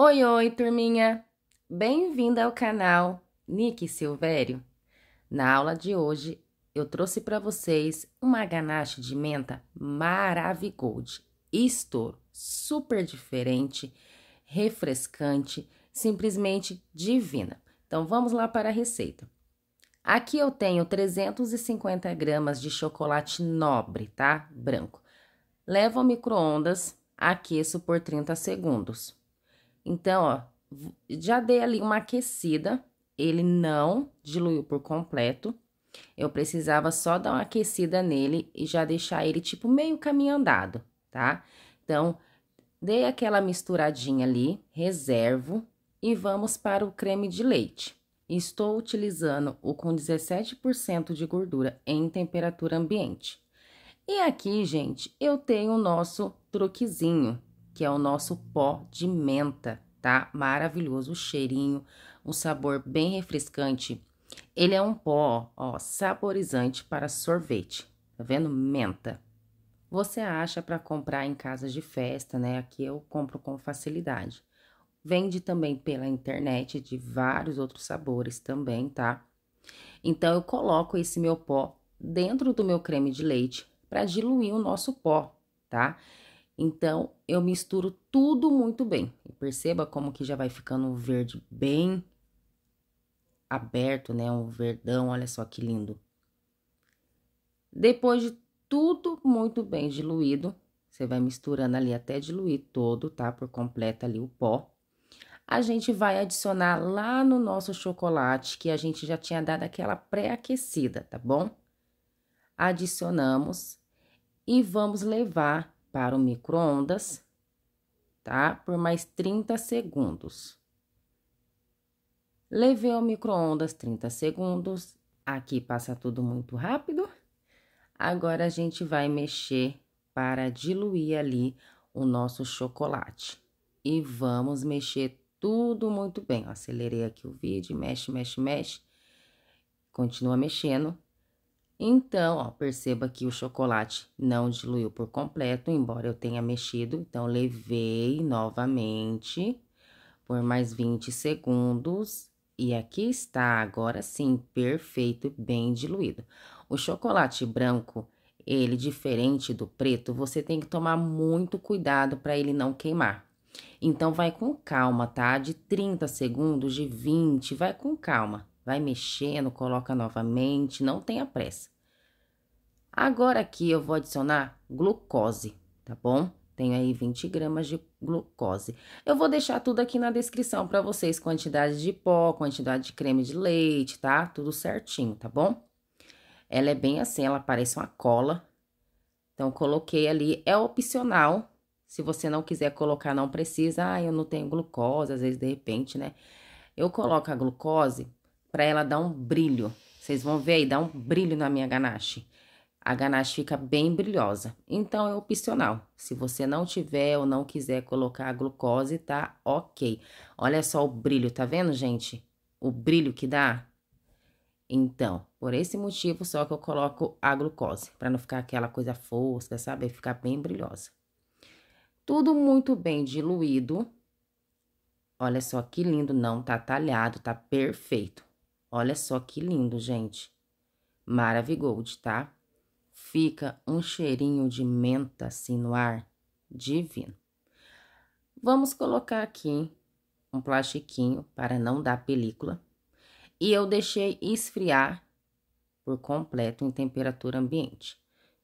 Oi, oi, turminha! Bem-vinda ao canal Nick Silvério. Na aula de hoje, eu trouxe para vocês uma ganache de menta Maravigold. estou super diferente, refrescante, simplesmente divina. Então, vamos lá para a receita. Aqui eu tenho 350 gramas de chocolate nobre, tá? Branco. Levo ao micro-ondas, aqueço por 30 segundos. Então, ó, já dei ali uma aquecida, ele não diluiu por completo. Eu precisava só dar uma aquecida nele e já deixar ele tipo meio caminho andado, tá? Então, dei aquela misturadinha ali, reservo e vamos para o creme de leite. Estou utilizando o com 17% de gordura em temperatura ambiente. E aqui, gente, eu tenho o nosso truquezinho que é o nosso pó de menta, tá? Maravilhoso, cheirinho, um sabor bem refrescante. Ele é um pó, ó, saborizante para sorvete, tá vendo? Menta. Você acha para comprar em casas de festa, né? Aqui eu compro com facilidade. Vende também pela internet de vários outros sabores também, tá? Então eu coloco esse meu pó dentro do meu creme de leite para diluir o nosso pó, tá? Então, eu misturo tudo muito bem. E perceba como que já vai ficando um verde bem aberto, né? Um verdão, olha só que lindo. Depois de tudo muito bem diluído, você vai misturando ali até diluir todo, tá? Por completo ali o pó. A gente vai adicionar lá no nosso chocolate, que a gente já tinha dado aquela pré-aquecida, tá bom? Adicionamos e vamos levar para o micro-ondas, tá? Por mais 30 segundos. Levei ao micro-ondas 30 segundos. Aqui passa tudo muito rápido. Agora a gente vai mexer para diluir ali o nosso chocolate. E vamos mexer tudo muito bem. acelerei aqui o vídeo, mexe, mexe, mexe. Continua mexendo então, ó, perceba que o chocolate não diluiu por completo, embora eu tenha mexido. Então, levei novamente por mais 20 segundos. E aqui está, agora sim, perfeito, bem diluído. O chocolate branco, ele diferente do preto, você tem que tomar muito cuidado para ele não queimar. Então, vai com calma, tá? De 30 segundos, de 20, vai com calma vai mexendo, coloca novamente, não tenha pressa. Agora aqui eu vou adicionar glucose, tá bom? Tenho aí 20 gramas de glucose. Eu vou deixar tudo aqui na descrição para vocês, quantidade de pó, quantidade de creme de leite, tá? Tudo certinho, tá bom? Ela é bem assim, ela parece uma cola. Então, coloquei ali, é opcional. Se você não quiser colocar, não precisa. Ah, eu não tenho glucose, às vezes, de repente, né? Eu coloco a glucose para ela dar um brilho. Vocês vão ver aí, dá um brilho na minha ganache. A ganache fica bem brilhosa. Então é opcional. Se você não tiver ou não quiser colocar a glucose, tá ok. Olha só o brilho, tá vendo, gente? O brilho que dá. Então, por esse motivo só que eu coloco a glucose, para não ficar aquela coisa fosca, sabe? Ficar bem brilhosa. Tudo muito bem diluído. Olha só que lindo, não tá talhado, tá perfeito. Olha só que lindo, gente. Maravigold, tá? Fica um cheirinho de menta assim no ar. Divino. Vamos colocar aqui um plastiquinho para não dar película. E eu deixei esfriar por completo em temperatura ambiente.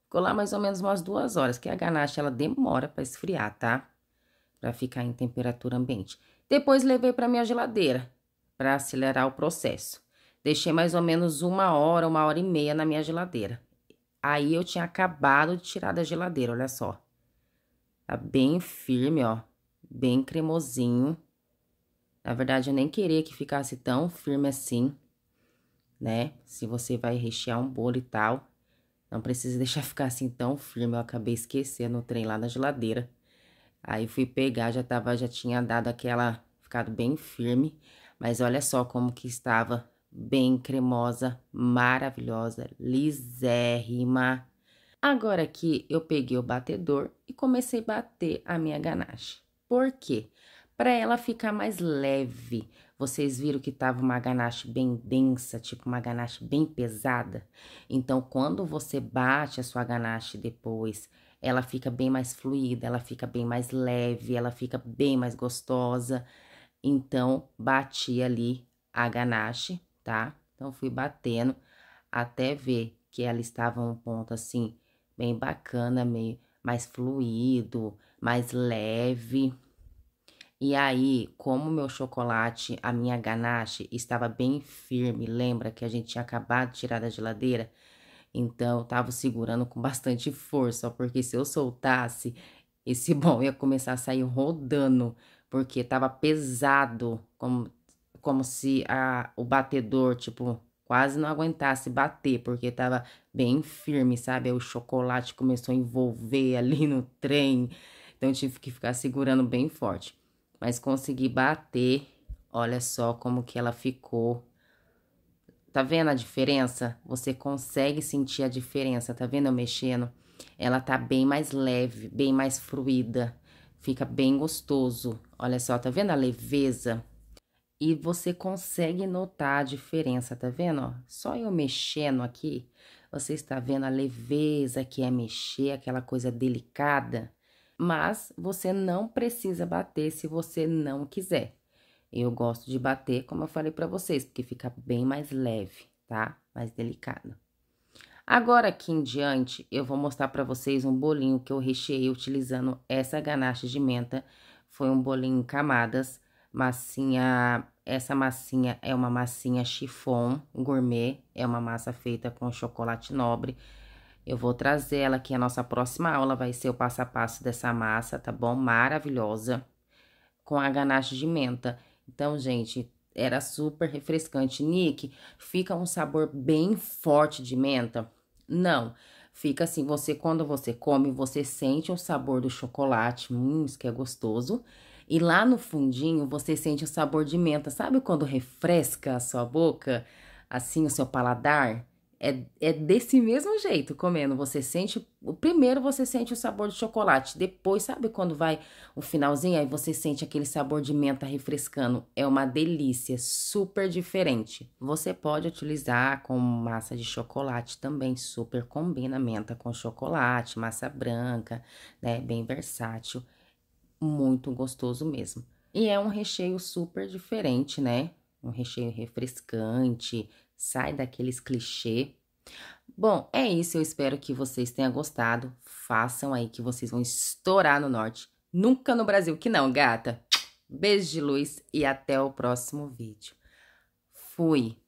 Ficou lá mais ou menos umas duas horas, que a ganache ela demora para esfriar, tá? Para ficar em temperatura ambiente. Depois levei para minha geladeira para acelerar o processo. Deixei mais ou menos uma hora, uma hora e meia na minha geladeira. Aí eu tinha acabado de tirar da geladeira, olha só. Tá bem firme, ó. Bem cremosinho. Na verdade, eu nem queria que ficasse tão firme assim, né? Se você vai rechear um bolo e tal, não precisa deixar ficar assim tão firme. Eu acabei esquecendo o trem lá na geladeira. Aí fui pegar, já tava, já tinha dado aquela, ficado bem firme. Mas olha só como que estava bem cremosa, maravilhosa, lisérrima. Agora aqui eu peguei o batedor e comecei a bater a minha ganache. Por quê? Para ela ficar mais leve. Vocês viram que tava uma ganache bem densa, tipo uma ganache bem pesada. Então, quando você bate a sua ganache depois, ela fica bem mais fluida, ela fica bem mais leve, ela fica bem mais gostosa. Então, bati ali a ganache tá? Então fui batendo até ver que ela estava um ponto assim bem bacana, meio mais fluido, mais leve. E aí, como meu chocolate, a minha ganache estava bem firme, lembra que a gente tinha acabado de tirar da geladeira? Então, eu tava segurando com bastante força, porque se eu soltasse, esse bom ia começar a sair rodando, porque tava pesado, como como se a, o batedor, tipo, quase não aguentasse bater, porque tava bem firme, sabe? o chocolate começou a envolver ali no trem, então tive que ficar segurando bem forte. Mas consegui bater, olha só como que ela ficou. Tá vendo a diferença? Você consegue sentir a diferença, tá vendo eu mexendo? Ela tá bem mais leve, bem mais fluida fica bem gostoso. Olha só, tá vendo a leveza? E você consegue notar a diferença, tá vendo? Ó, só eu mexendo aqui, você está vendo a leveza que é mexer, aquela coisa delicada. Mas você não precisa bater se você não quiser. Eu gosto de bater, como eu falei para vocês, porque fica bem mais leve, tá? Mais delicado. Agora aqui em diante, eu vou mostrar para vocês um bolinho que eu recheei utilizando essa ganache de menta. Foi um bolinho em camadas Massinha, essa massinha é uma massinha chiffon gourmet, é uma massa feita com chocolate nobre. Eu vou trazer ela aqui, a nossa próxima aula vai ser o passo a passo dessa massa, tá bom? Maravilhosa, com a ganache de menta. Então, gente, era super refrescante. Nick, fica um sabor bem forte de menta? Não, fica assim, você quando você come, você sente o sabor do chocolate, hum, isso que é gostoso. E lá no fundinho você sente o sabor de menta. Sabe quando refresca a sua boca, assim, o seu paladar? É, é desse mesmo jeito comendo. Você sente. O primeiro você sente o sabor de chocolate. Depois, sabe quando vai o finalzinho? Aí você sente aquele sabor de menta refrescando. É uma delícia, super diferente. Você pode utilizar com massa de chocolate também. Super combina menta com chocolate, massa branca, né? Bem versátil muito gostoso mesmo. E é um recheio super diferente, né? Um recheio refrescante, sai daqueles clichê. Bom, é isso. Eu espero que vocês tenham gostado. Façam aí que vocês vão estourar no norte. Nunca no Brasil que não, gata. Beijo de luz e até o próximo vídeo. Fui.